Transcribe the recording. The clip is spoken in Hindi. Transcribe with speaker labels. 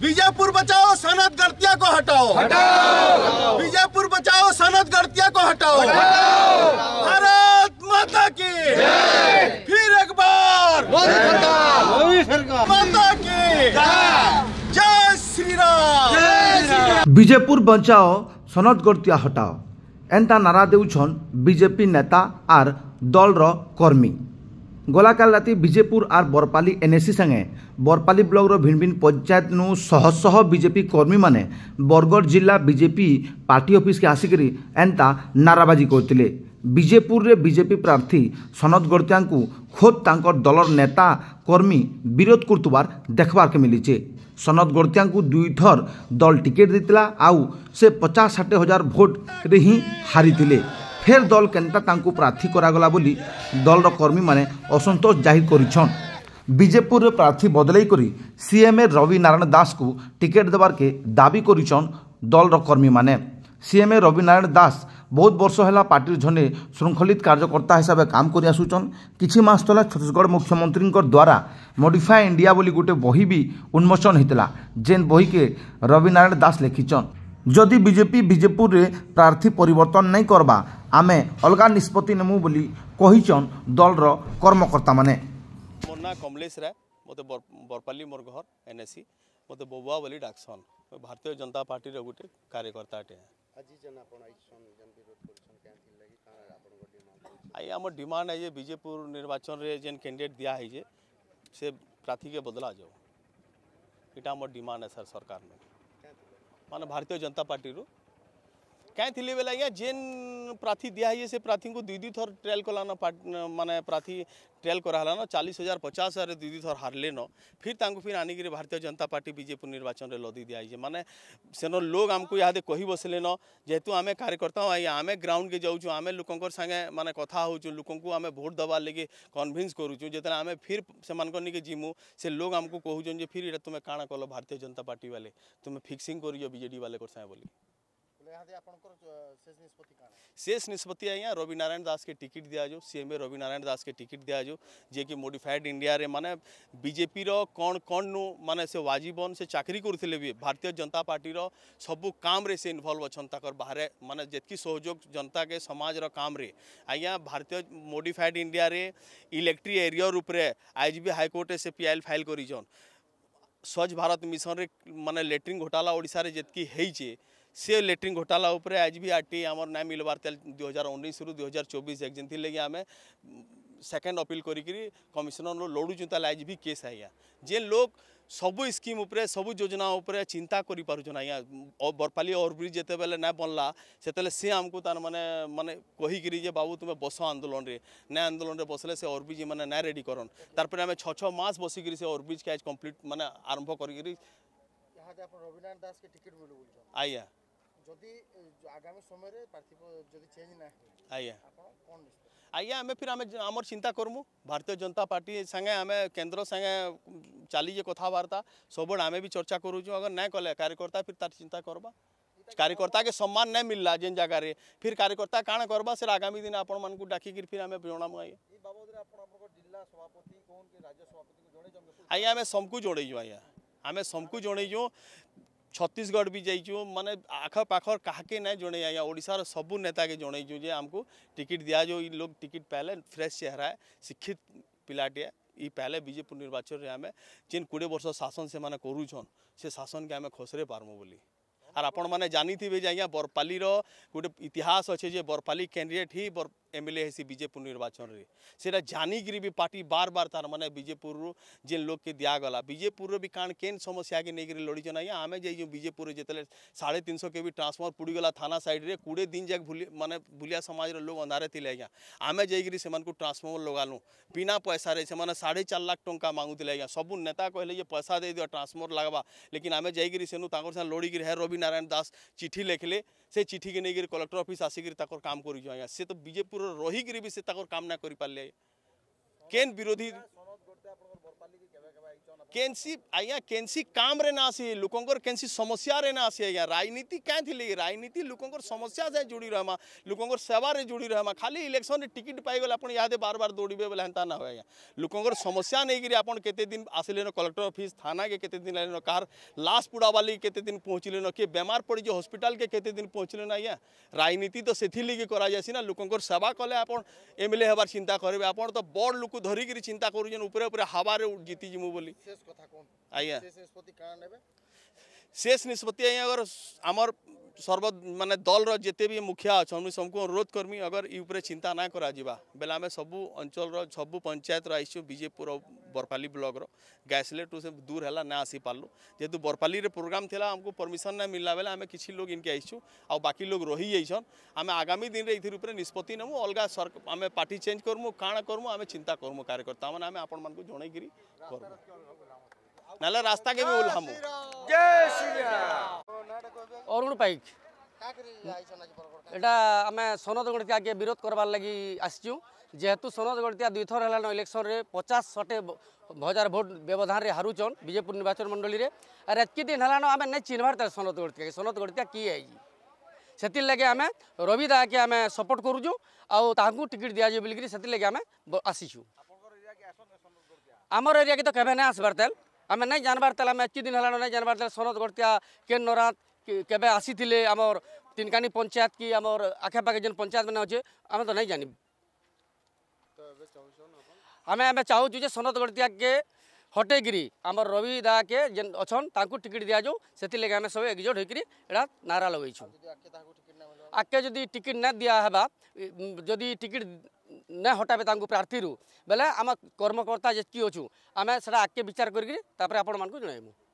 Speaker 1: बीजापुर बचाओ सनत गलतिया को हटाओ हटाओ बीजापुर बचाओ सनत गलतिया को हटाओ भारत माता की फिर एक बार माता की जय श्री राम बीजेपुर बचाओ সনদ গর্তিয়া হটাও এন্টা নারা দেউছন বিজেপি নেতা আর দলর কর্মী গলাকাল রাতে বিজেপুর আর বরপালি এনএসি সাগে বরপালি ব্লকর ভিন ভিন পঞ্চায়েত নু শহ শহ বিজেপি কর্মী মানে বরগড় জেলা বিজেপি পার্টি অফিসকে আসিকি এন্তা নারাবাজি করলে ବିଜେପୁରରେ ବିଜେପି ପ୍ରାର୍ଥୀ ସନତ ଗଡ଼ତିଆଙ୍କୁ ଖୋଦ୍ ତାଙ୍କର ଦଳର ନେତା କର୍ମୀ ବିରୋଧ କରୁଥିବାର ଦେଖ୍ବାର୍କେ ମିଲିଛେ ସନତ ଗଡ଼ତିଆଙ୍କୁ ଦୁଇଥର ଦଳ ଟିକେଟ୍ ଦେଇଥିଲା ଆଉ ସେ ପଚାଶ ଷାଠିଏ ହଜାର ଭୋଟ୍ରେ ହିଁ ହାରିଥିଲେ ফের দল কেন্টা তাঁকু প্রার্থী করাগলা বলি দলর কর্মী মানে অসন্তোষ জাহির করিছন বিজেপুরের প্রার্থী বদলাই করে সিএমএ রবি নারায়ণ দাসকে টিকেট দেবারকে দাবি করিছন দলর কর্মী মানে সিএমএ রবি নারায়ণ দাস ବହୁତ ବର୍ଷ ହେଲା ପାର୍ଟିର ଜଣେ ଶୃଙ୍ଖଳିତ କାର୍ଯ୍ୟକର୍ତ୍ତା ହିସାବରେ କାମ କରି ଆସୁଛନ୍ କିଛି ମାସ ତଳେ ଛତିଶଗଡ଼ ମୁଖ୍ୟମନ୍ତ୍ରୀଙ୍କ ଦ୍ୱାରା ମଡିଫାଏ ଇଣ୍ଡିଆ ବୋଲି ଗୋଟେ ବହି ବି ଉନ୍ମୋଚନ ହେଇଥିଲା ଯେନ୍ ବହିକେ ରବିନାରାୟଣ ଦାସ ଲେଖିଛନ୍ ଯଦି ବିଜେପି ବିଜେପୁରରେ ପ୍ରାର୍ଥୀ ପରିବର୍ତ୍ତନ ନାଇଁ କର୍ବା आम अलग निष्पत्ति नेमु बोली दलर कर्मकर्ता मैंने
Speaker 2: मो ना कमलेश राय मत बरपाली मोर घर एन एस सी मत बबुआ बोली डाकसन भारतीय जनता पार्टी गोटे कार्यकर्ता आम डिमांड है विजेपुर निर्वाचन में जेन कैंडिडेट दिहाई से प्रार्थी के बदला जाऊ इटा डिमांड है सर सरकार मान भारतीय जनता पार्टी रू कहीं थी बेला आज्ञा जेन प्रार्थी दिहे से प्रार्थी को दुई दुई थर ट्रेल कलान मानने प्रार्थी ट्रेल करालान चालीस हजार पचास हजार दुई दुई थर हारे न फिर तांको फिर आनिक भारतीय जनता पार्टी बीजेपी निर्वाचन में लदी दिया मानने से लोग आमको यहाँ कही बस न जेहेतु आम कार्यकर्ता हूँ आज्ञा आम ग्राउंड के जाऊँ आम लोक सागे मानने कथा हो लोक आम भोट दबार लगे कनभीन्स करुचु जो आम फिर से निके जीमु से लोग आमको कहूँ फिर ये तुम्हें कण कल भारतीय जनता पार्टी वाले तुम्हें फिक्सिंग करजे वाले कर बोली शेष निष्पत्ति आज रवि नारायण दास के दिया जो सीएमए रवि नारायण दास के दिया जो जे कि मोडिफाइड इंडिया रे माने बीजेपी रो कौन कौन नु माने से वाजीबन से चाकरी करथिले भी भारतीय जनता पार्टी रो सब काम रे से इन्वॉल्व अछन ताकर बाहर माने जेतकी सहयोग जनता के समाज रो काम रे आज्ञा भारतीय मोडिफाइड इंडिया रे इलेक्ट्री एरिया उपरे आज भी हाईकोर्ट से पीआईएल फाइल कर स्वच्छ भारत मिशन रे माने लेटरिंग घोटाला ओडिसा रे जेतकी हेइचे सी लेट्रिन घोटाला उपर आज भी आर टी आम ना मिलवार दुई हजार उन्नीस रु दुई हजार चौबीस एक जिन आम सेकेंड अपिल करी कमिशनर लड़ूँ आज भी केस आज्ञा जेन लोग सब स्कीम उपरे सब योजना उपरे चिंता कर पार्जन आज्ञा बरपाली ओवरब्रिज बेले ना बनला से आमको तार मैंने माने कहीकि बाबू तुम्हें बस आंदोलन में ना आंदोलन में बसले से ओवरब्रिज मैंने ना रेडी करन तार आम छ छः मस बसिक से ओवरब्रिज के आज कम्प्लीट मैंने आरंभ कर आज्ञा
Speaker 1: आगामी समय
Speaker 2: आम चिंता करमु भारतीय जनता पार्टी सागे आम केन्द्र सागे चलीजे कथबार्ता सब आम भी चर्चा करुचु अगर ना कले कार्यकर्ता फिर तार चिंता करवा कार्यकर्ता के सम्मान नहीं मिलला जेन जगार फिर कार्यकर्ता कण करवा सर आगामी दिन आप डाक फिर आम जनामु आज आज आम सबको जोड़ेजु आज आम सबको जोड़ेजु छत्तीसगढ़ भी जाइ मैंने आखपाख कहके ना जड़े आज ओडार सब नेता के जनईं आमको टिकट दि जाओ लोग टिकट पहले फ्रेश चेहरा शिक्षित पिलाटे ये पहले बीजेपुर निर्वाचन में आम जिन कोड़े वर्ष शासन से मैंने करुचन से शासन के आम खसरे पार्मू बोली आर आपण जानी थे आज्ञा बरपाली गोटे इतिहास अच्छे बरपाली कैंडिडेट ही एम एल एसी विजेपुर निर्वाचन रे से जानिकर भी पार्टी बार बार तार मैंने विजेपुर जेन लोक के दिगला विजेपुर भी कण के समस्या के नहीं लड़ीचन आज्ञा आम जाइ विजेपुर जितने साढ़े तीन सौ के भी ट्रांसफर पुड़गला थाना सैड में कोड़े दिन जाक मैंने बुलिया समाज लोग अंधारे थे आज्ञा आम जाइक ट्रांसफर लगालु बिना पैसा से साढ़े चार लाख टाँग मांगूल आज्ञा सब नेता कहले पैसा दे दिव ट्रांसफर लगवा लेकिन आम जाइर से लड़ी हे रवि नारायण दास चिठी लिखले সে চিঠি গনিগির কালেক্টর অফিস আসিগির তাকর কাম করি যায় সে তো বিজাপুর রহি গরি বি seta কর কাম না করি পালে কেন বিরোধী केनसी आज्ञा केनसी रे आसी राजनीति कहीं थी राजनीति लोक समस्या जाए जोड़ी रहमा लोक सेवे जोड़ी रहमा खाली इलेक्शन टिकट पाई आप बार बार दौड़े बोले हेता ना हो आज्ञा समस्या नहीं करते के आसिले कलेक्टर अफिस् थाना के आने न कार लास्ट पुड़ा वाली के पहुँचिले न किए बेमार पड़ज हस्पिटाल के पहुँचले आज राजनीति तो से लगे करना लोकंर सेवा कले आप एम एल ए हेबार चिंता करेंगे आप तो बड़ लोक धरिकी चिंता करूँ उपरे उपरे हावारे जीती जिमु बोली शेष निष्पत्ति अगर आमर सर्व मान दल रेत भी मुखिया अच्छा सबको अनुरोध करमी अगर ये चिंता ना कर बेले आम सबू अंचल सबू पंचायत आई बीजेपुर बरपाली ब्लक्र गैसले टू से दूर है ना आसी पार्लु जेहतु बरपाली प्रोग्राम थी आमको परमिशन ना मिलला बेले आम किसी लोग इनके आई बाकी लोग रही जाइन आम आगामी दिन में ये निष्पत्ति नमु अलग आम पार्टी चेंज करमु काण करमु आम चिंता करमु कार्यकर्ता मैंने आप आपण मैं ନହେଲେ ରାସ୍ତା କେବେ ଓହ୍ଲାମୁ
Speaker 3: ଅରୁଣ ପାଇକ ଏଇଟା ଆମେ ସନଦ ଗଣିତିଆକେ ବିରୋଧ କରବାର୍ ଲାଗି ଆସିଛୁ ଯେହେତୁ ସନଦ ଗଣିତିଆ ଦୁଇଥର ହେଲାନ ଇଲେକ୍ସନ୍ରେ ପଚାଶ ଶହେ ହଜାର ଭୋଟ ବ୍ୟବଧାନରେ ହାରୁଛନ୍ ବିଜେପୁର ନିର୍ବାଚନ ମଣ୍ଡଳୀରେ ଆର୍ ଏତ୍କି ଦିନ ହେଲାନ ଆମେ ନାଇଁ ଚିହ୍ନବାର୍ ତାର ସନଦ ଗଣିତିଆକେ ସନଦ ଗଣିତିଆ କିଏ ଆଇଛି ସେଥିର୍ଲାଗି ଆମେ ରବି ଦାକେ ଆମେ ସପୋର୍ଟ କରୁଛୁ ଆଉ ତାହାକୁ ଟିକେଟ୍ ଦିଆଯିବ ବୋଲିକିରି ସେଥିର୍ଲାଗି ଆମେ ଆସିଛୁ ଆମର ଏରିଆକେ ତ କେବେ ନାଇଁ ଆସିବାର ତାହେଲେ আমি নাই জানবার তাহলে আমি এতদিন হল নাই জানবার তাহলে সনদ গড়তিয়া কেন নরাত কেবে আসিলে আমার তিনকানি পঞ্চায়েত কি আমার আখেপাখে যে পঞ্চায়েত মানে অছে আমি তো নাই জানি আমি আমি চাহুছু যে সনদ গড়তিয়াকে হটেইকি আমার রবি দাকে যে অছন তাঁকু টিকিট দিয়া যাও সেগে আমি সব একজোট হয়েকি এটা নারা লগাইছু আগে যদি টিকিট না দিয়া হবা যদি টিকিট না হটাবে তাঁকু প্রার্থীর বেলে আমার কর্মকর্তা যেতকি অছু আমি সেটা আগকে বিচার করি তাপরে আপনার জনাইবু